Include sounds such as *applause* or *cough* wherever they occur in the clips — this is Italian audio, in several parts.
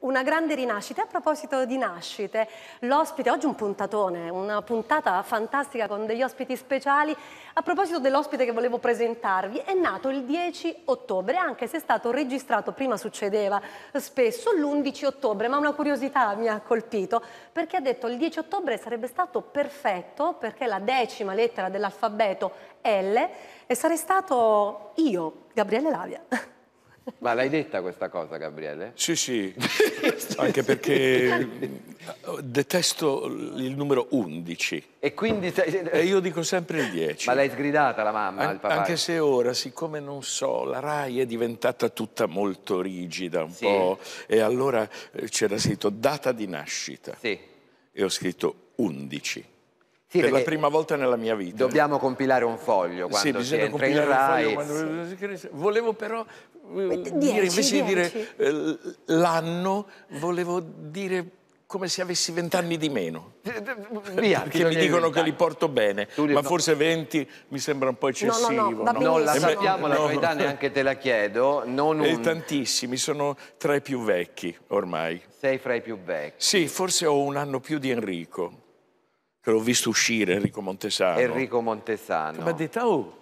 Una grande rinascita. A proposito di nascite, l'ospite, oggi un puntatone, una puntata fantastica con degli ospiti speciali. A proposito dell'ospite che volevo presentarvi, è nato il 10 ottobre, anche se è stato registrato, prima succedeva spesso, l'11 ottobre, ma una curiosità mi ha colpito, perché ha detto il 10 ottobre sarebbe stato perfetto perché la decima lettera dell'alfabeto L e sarei stato io, Gabriele Lavia. *laughs* Ma l'hai detta questa cosa, Gabriele? Sì, sì, *laughs* anche perché detesto il numero 11. E quindi... E io dico sempre il 10. Ma l'hai sgridata la mamma, An- il papà? Anche se ora, siccome non so, la RAI è diventata tutta molto rigida un sì. po', e allora eh, c'era scritto data di nascita. Sì. E ho scritto 11. Sì, per la prima volta nella mia vita. Dobbiamo compilare un foglio quando sì, si entra in RAI. Quando... Volevo però Mm, dieci, dire, invece dieci. di dire eh, l'anno, volevo dire come se avessi vent'anni di meno. Eh, eh, *laughs* via, perché mi dicono che li porto bene, ma no. forse 20 mi sembra un po' eccessivo. No, no, no. Eh, non la sappiamo, la verità neanche te la chiedo. Non un... tantissimi, sono tra i più vecchi ormai. Sei fra i più vecchi. Sì, forse ho un anno più di Enrico, che l'ho visto uscire, Enrico Montesano. Enrico Montesano. Ma detto, oh,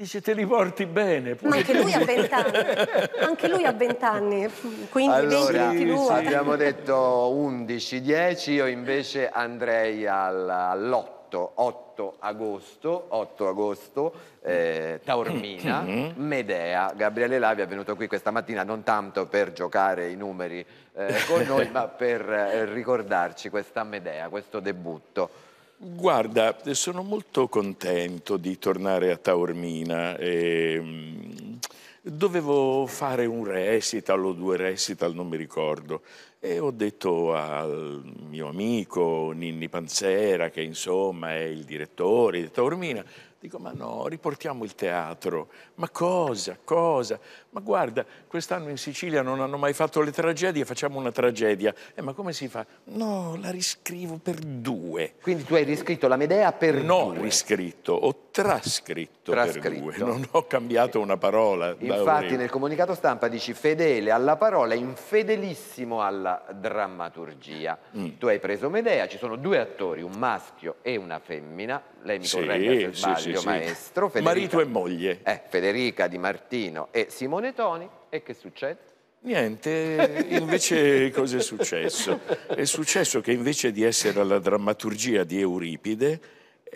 Dice, te li porti bene. Pure. Ma anche lui ha *laughs* vent'anni, anche lui ha vent'anni, quindi allora, 22. abbiamo detto 11, 10, io invece andrei all'8, 8 agosto, 8 agosto, eh, Taormina, *clears throat* mm-hmm. Medea. Gabriele Lavi è venuto qui questa mattina non tanto per giocare i numeri eh, con noi, *laughs* ma per eh, ricordarci questa Medea, questo debutto. Guarda, sono molto contento di tornare a Taormina. E, ehm, dovevo fare un recital o due recital, non mi ricordo, e ho detto al mio amico Ninni Panzera, che insomma è il direttore di Taormina, Dico, ma no, riportiamo il teatro. Ma cosa, cosa? Ma guarda, quest'anno in Sicilia non hanno mai fatto le tragedie, facciamo una tragedia. Eh, ma come si fa? No, la riscrivo per due. Quindi tu hai riscritto la Medea per no, due? No, riscritto, ho trascritto, trascritto, per due. Non ho cambiato una parola. Infatti nel comunicato stampa dici fedele alla parola, infedelissimo alla drammaturgia. Mm. Tu hai preso Medea, ci sono due attori, un maschio e una femmina. Lei mi sì, corregge se sbaglio. Sì, sì sì, Maestro, Federica, marito e moglie. Eh, Federica Di Martino e Simone Toni. E che succede? Niente, invece *laughs* cosa è successo? È successo che invece di essere alla drammaturgia di Euripide,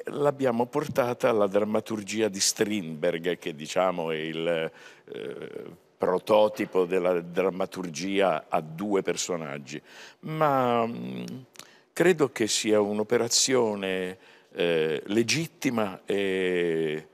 l'abbiamo portata alla drammaturgia di Strindberg, che diciamo è il eh, prototipo della drammaturgia a due personaggi. Ma mh, mm, credo che sia un'operazione eh, legittima e...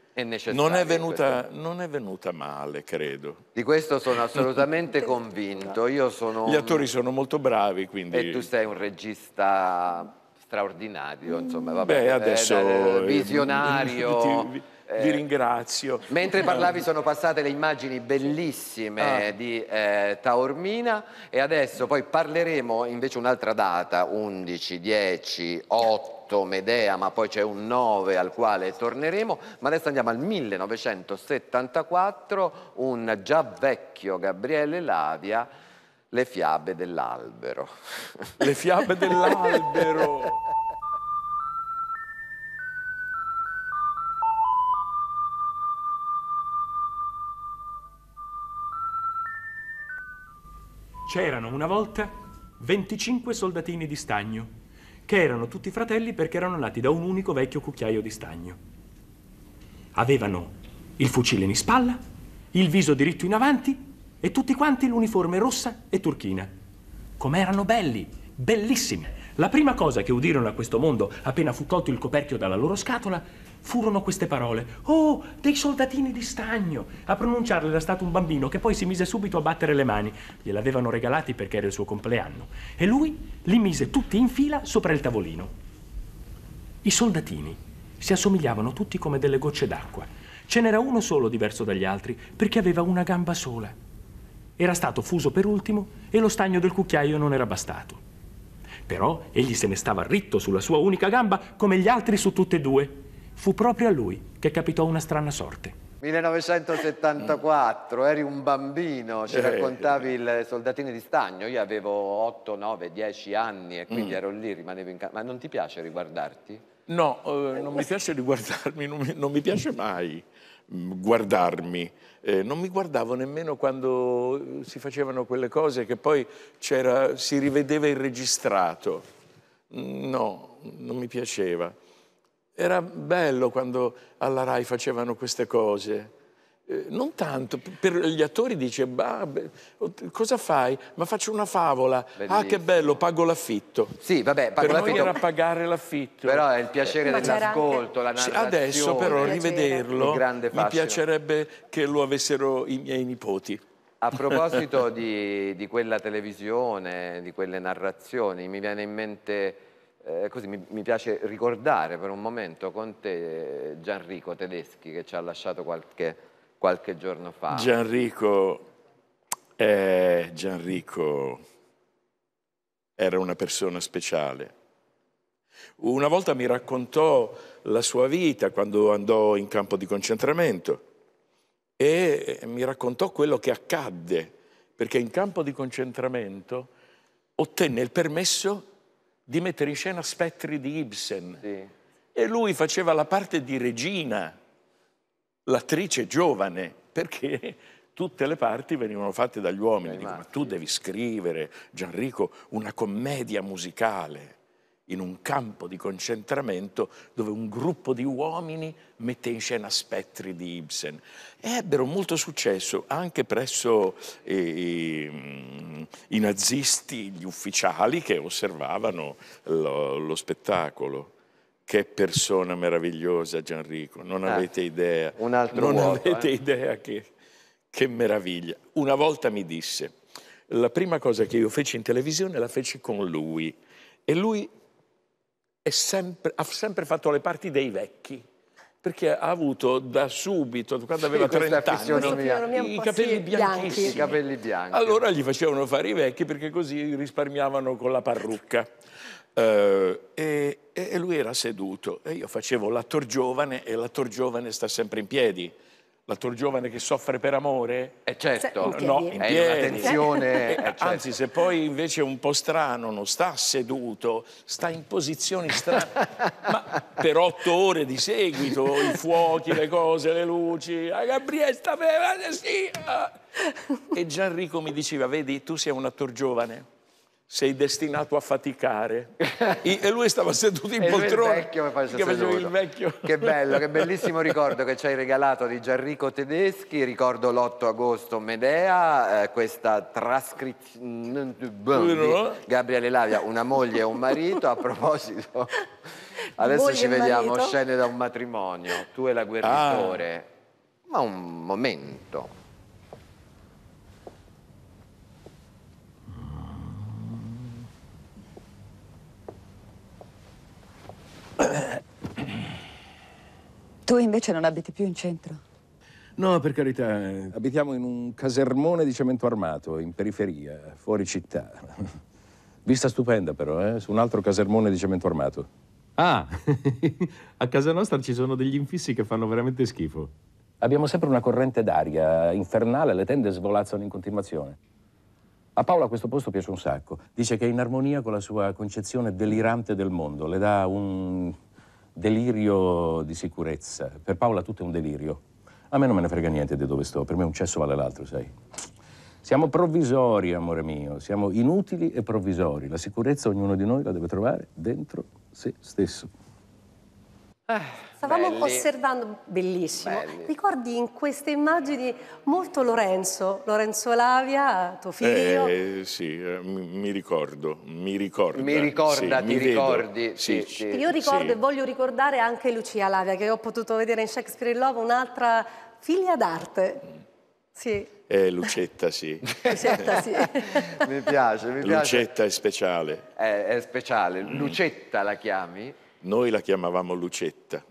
Non è, venuta, non è, venuta, male, credo. Di questo sono assolutamente convinto. Sono Gli attori sono molto bravi, quindi... E tu sei un regista straordinario, insomma, vabbè, Beh, eh, adesso... visionario... Ti, *laughs* Eh, Vi ringrazio. Mentre *laughs* parlavi sono passate le immagini bellissime ah. di eh, Taormina e adesso poi parleremo invece un'altra data, 11, 10, 8. Medea, ma poi c'è un 9 al quale torneremo, ma adesso andiamo al 1974, un già vecchio Gabriele Lavia, Le fiabe dell'albero. Le fiabe dell'albero! *laughs* C'erano una volta 25 soldatini di stagno, che erano tutti fratelli perché erano nati da un unico vecchio cucchiaio di stagno. Avevano il fucile in spalla, il viso diritto in avanti e tutti quanti l'uniforme rossa e turchina. Com'erano belli, bellissimi! La prima cosa che udirono a questo mondo, appena fu tolto il coperchio dalla loro scatola, furono queste parole. Oh, dei soldatini di stagno! A pronunciarle era stato un bambino che poi si mise subito a battere le mani. Gliel'avevano regalati perché era il suo compleanno. E lui li mise tutti in fila sopra il tavolino. I soldatini si assomigliavano tutti come delle gocce d'acqua. Ce n'era uno solo diverso dagli altri, perché aveva una gamba sola. Era stato fuso per ultimo e lo stagno del cucchiaio non era bastato. Però egli se ne stava ritto sulla sua unica gamba come gli altri su tutte e due. Fu proprio a lui che capitò una strana sorte. 1974, eri un bambino, ci eh. raccontavi il soldatino di stagno, io avevo 8, 9, 10 anni e quindi mm. ero lì, rimanevo in casa. Ma non ti piace riguardarti? No, eh, non mi piace riguardarmi, non mi, non mi piace mai. Mm, guardarmi. Eh, non mi guardavo nemmeno quando eh, si facevano quelle cose che poi c'era, si rivedeva il registrato. Mm, no, non mi piaceva. Era bello quando alla RAI facevano queste cose. Eh, non tanto, per gli attori dice, bah, cosa fai? Ma faccio una favola, Bellissimo. ah che bello, pago l'affitto. Sì, vabbè, pago per l'affitto. Per era pagare l'affitto. Però è il piacere dell'ascolto, la narrazione. Adesso però rivederlo, mi piacerebbe che lo avessero i miei nipoti. A proposito *laughs* di, di, quella televisione, di quelle narrazioni, mi viene in mente, eh, così mi, mi, piace ricordare per un momento con te eh, Gianrico Tedeschi che ci ha lasciato qualche qualche giorno fa. Gianrico, eh, Gianrico era una persona speciale. Una volta mi raccontò la sua vita quando andò in campo di concentramento e mi raccontò quello che accadde, perché in campo di concentramento ottenne il permesso di mettere in scena spettri di Ibsen sì. e lui faceva la parte di regina l'attrice giovane, perché tutte le parti venivano fatte dagli uomini. Dico, ma tu esatto. devi scrivere, Gianrico, una commedia musicale in un campo di concentramento dove un gruppo di uomini mette in scena spettri di Ibsen. E ebbero molto successo anche presso eh, i nazisti, gli ufficiali che osservavano lo, lo spettacolo. Che persona meravigliosa Gianrico, non ah, avete idea. Un altro Non vuoto, avete eh? idea che, che meraviglia. Una volta mi disse, la prima cosa che io feci in televisione la feci con lui e lui sempre, ha sempre fatto le parti dei vecchi perché ha avuto da subito, quando aveva sì, 30 anni, i capelli bianchissimi. I capelli bianchi. Allora gli facevano fare i vecchi perché così risparmiavano con la parrucca. Eh, e, e, lui era seduto e io facevo l'attor giovane e l'attor giovane sta sempre in piedi. L'attor giovane che soffre per amore? Eh certo, Se, in no, in eh, piedi. È *laughs* eh, eh, certo. Anzi, se poi invece è un po' strano, non sta seduto, sta in posizioni strane, ma per otto ore di seguito, i fuochi, le cose, le luci, ah, Gabriele sta bevendo, sì! Ah. E Gianrico mi diceva, vedi, tu sei un attor giovane, sei destinato a faticare. *laughs* e lui stava seduto in poltrona. Il vecchio che seduto. il vecchio. Che bello, che bellissimo ricordo che ci hai regalato di Gianrico Tedeschi, ricordo l'8 agosto Medea, eh, questa trascrizione di Gabriele Lavia, una moglie e un marito, a proposito. *laughs* Adesso moglie ci vediamo scene da un matrimonio, tu e la guerritore. Ah. Ma un momento. Tu invece non abiti più in centro? No, per carità. Eh. Abitiamo in un casermone di cemento armato, in periferia, fuori città. *laughs* Vista stupenda però, eh? Su un altro casermone di cemento armato. Ah, *laughs* a casa nostra ci sono degli infissi che fanno veramente schifo. Abbiamo sempre una corrente d'aria infernale, le tende svolazzano in continuazione. A Paola questo posto piace un sacco. Dice che è in armonia con la sua concezione delirante del mondo. Le dà un delirio di sicurezza. Per Paola tutto è un delirio. A me non me ne frega niente di dove sto, per me un cesso vale l'altro, sai. Siamo provvisori, amore mio, siamo inutili e provvisori. La sicurezza ognuno di noi la deve trovare dentro se stesso. Stavamo belli. osservando, bellissimo, belli. ricordi in queste immagini molto Lorenzo, Lorenzo Lavia, tuo eh, figlio? Eh, sì, mi, ricordo, mi ricordo. Mi ricorda, sì, ti mi ricordi. Sì, sì, Io ricordo e voglio ricordare anche Lucia Lavia, che ho potuto vedere in Shakespeare in Love, un'altra figlia d'arte. Sì. Eh, Lucetta sì. *laughs* Lucetta sì. *laughs* mi piace, mi piace. Lucetta è speciale. Eh, è speciale. Mm. Lucetta la chiami? Noi la chiamavamo Lucetta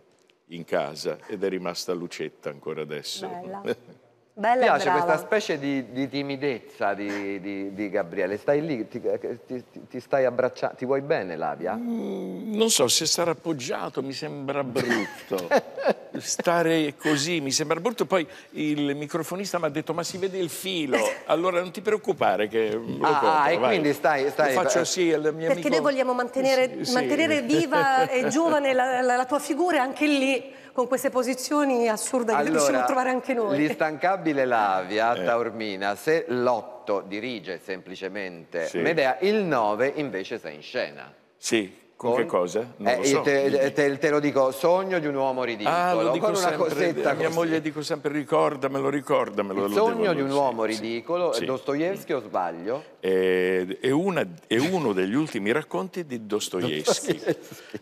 in casa ed è rimasta Lucetta ancora adesso. Bella. *laughs* Bella piace questa specie di, di timidezza di, di, di, Gabriele. Stai lì, ti, eh, ti, ti stai abbracciando, ti vuoi bene Lavia? Mm, non so, se sarà appoggiato mi sembra brutto. *laughs* Stare così mi sembra brutto. Poi il microfonista mi ha detto ma si vede il filo, allora non ti preoccupare che lo Ah, conto, ah e quindi stai... stai... Lo faccio eh, sì al mio Perché amico... noi vogliamo mantenere, sì, mantenere viva e *laughs* giovane la, la, la tua figura anche lì con queste posizioni assurde allora, che riusciamo a trovare anche noi. L'instancabile Lavia, eh. Taormina, se l'8 dirige semplicemente sì. Medea, il 9 invece sta in scena. Sì, con, che cosa? Non eh, lo so. Te, te, te, lo dico, sogno di un uomo ridicolo. Ah, lo dico con sempre, una cosetta. Mia così. moglie dico sempre ricordamelo, ricordamelo. Il sogno di un uomo ridicolo, sì. Dostoevsky o sbaglio? È, eh, è, una, è, uno degli ultimi racconti di Dostoevsky,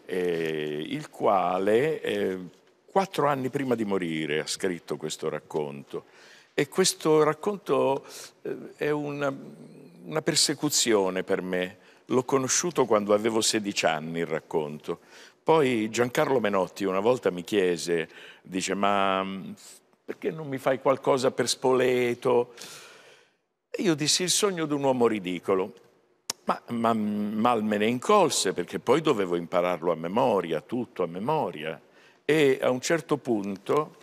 eh, il quale eh, quattro anni prima di morire ha scritto questo racconto e questo racconto eh, è una, una persecuzione per me. L'ho conosciuto quando avevo 16 anni il racconto. Poi Giancarlo Menotti una volta mi chiese, dice ma mm, perché non mi fai qualcosa per Spoleto? E io dissi il sogno di un uomo ridicolo. Ma, ma mm, mal me ne incolse perché poi dovevo impararlo a memoria, tutto a memoria e a un certo punto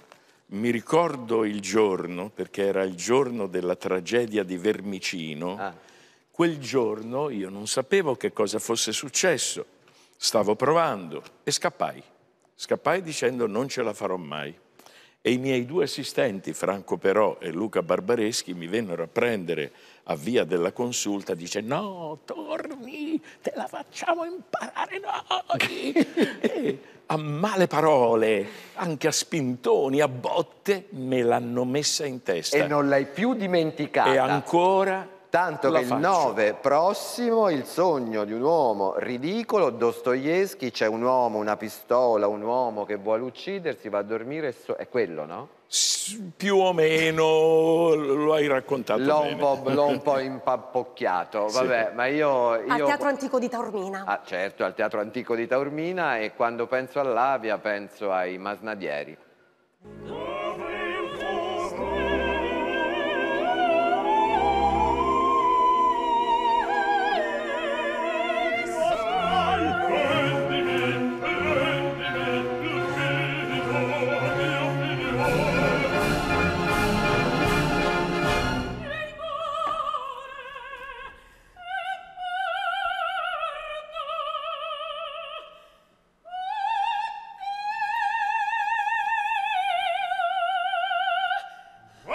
mi ricordo il giorno, perché era il giorno della tragedia di Vermicino, ah. quel giorno io non sapevo che cosa fosse successo, stavo provando e scappai. Scappai dicendo non ce la farò mai. E i miei due assistenti, Franco Però e Luca Barbareschi, mi vennero a prendere a via della consulta dice no, torni, te la facciamo imparare noi. *laughs* e a male parole, anche a spintoni, a botte, me l'hanno messa in testa. E non l'hai più dimenticata. E ancora Tanto La che faccio. il 9 prossimo, il sogno di un uomo ridicolo, Dostoevsky, c'è un uomo, una pistola, un uomo che vuole uccidersi, va a dormire, so è quello, no? più o meno lo hai raccontato l'ho un, un po', *laughs* impappocchiato, vabbè, sì. ma io, io... Al Teatro Antico di Taormina. Ah, certo, al Teatro Antico di Taormina e quando penso all'Avia penso ai masnadieri.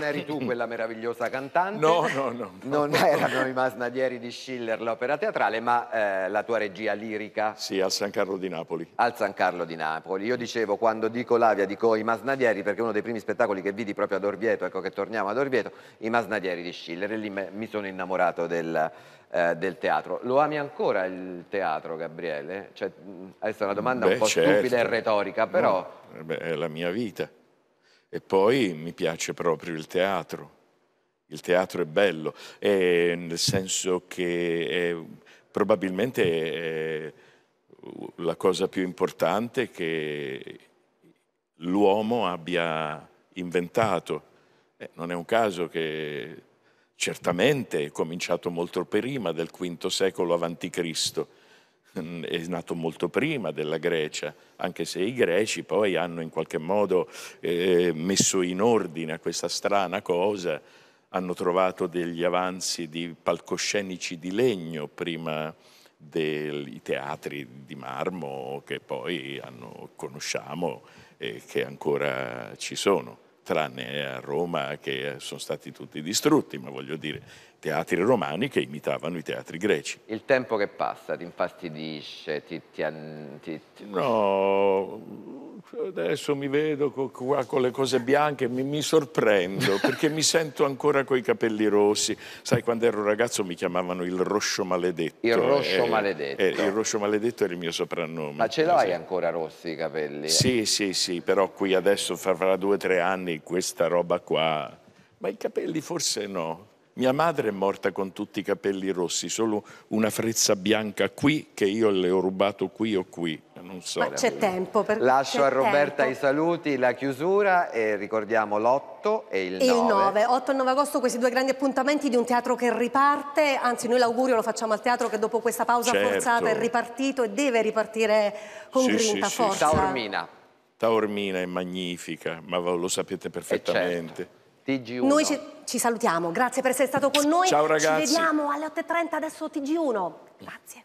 non eri tu quella meravigliosa cantante. No, no, no. no. Non erano i masnadieri di Schiller l'opera teatrale, ma eh, la tua regia lirica. Sì, al San Carlo di Napoli. Al San Carlo di Napoli. Io dicevo, quando dico Lavia, dico i masnadieri, perché uno dei primi spettacoli che vidi proprio ad Orvieto, ecco che torniamo ad Orvieto, i masnadieri di Schiller. E lì mi sono innamorato del, eh, del teatro. Lo ami ancora il teatro, Gabriele? Cioè, adesso è una domanda Beh, un po' certo. stupida e certo. retorica, però... No, eh è la mia vita. E poi mi piace proprio il teatro. Il teatro è bello, è nel senso che è, probabilmente è la cosa più importante che l'uomo abbia inventato. Eh, non è un caso che certamente è cominciato molto prima del V secolo a.C., è nato molto prima della Grecia, anche se i greci poi hanno in qualche modo eh, messo in ordine a questa strana cosa, hanno trovato degli avanzi di palcoscenici di legno prima dei teatri di marmo che poi hanno, conosciamo e che ancora ci sono, tranne a Roma che sono stati tutti distrutti, ma voglio dire teatri romani che imitavano i teatri greci. Il tempo che passa ti infastidisce, ti... ti, ti... No, adesso mi vedo qua con le cose bianche, mi, mi sorprendo *laughs* perché mi sento ancora coi capelli rossi. Sai, quando ero ragazzo mi chiamavano il Roscio Maledetto. Il Roscio eh, eh Maledetto. Eh, il Roscio Maledetto era il mio soprannome. Ma ce l'hai ancora rossi i capelli? Eh? Sì, sì, sì, però qui adesso fra, fra due o tre anni questa roba qua... Ma i capelli forse no, mia madre è morta con tutti i capelli rossi, solo una frezza bianca qui che io le ho rubato qui o qui. Non so. Ma c'è tempo per Lascio a Roberta tempo. i saluti, la chiusura e ricordiamo l'8 e il 9. Il 9, 8 e 9 agosto, questi due grandi appuntamenti di un teatro che riparte, anzi noi l'augurio lo facciamo al teatro che dopo questa pausa certo. forzata è ripartito e deve ripartire con sì, grinta, sì, forza. Sì. Taormina. Taormina è magnifica, ma lo sapete eh, certo. perfettamente. TG1. Noi ci, ci, salutiamo, grazie per essere stato con noi. Ciao ragazzi. Ci vediamo alle 8.30 adesso TG1. Grazie.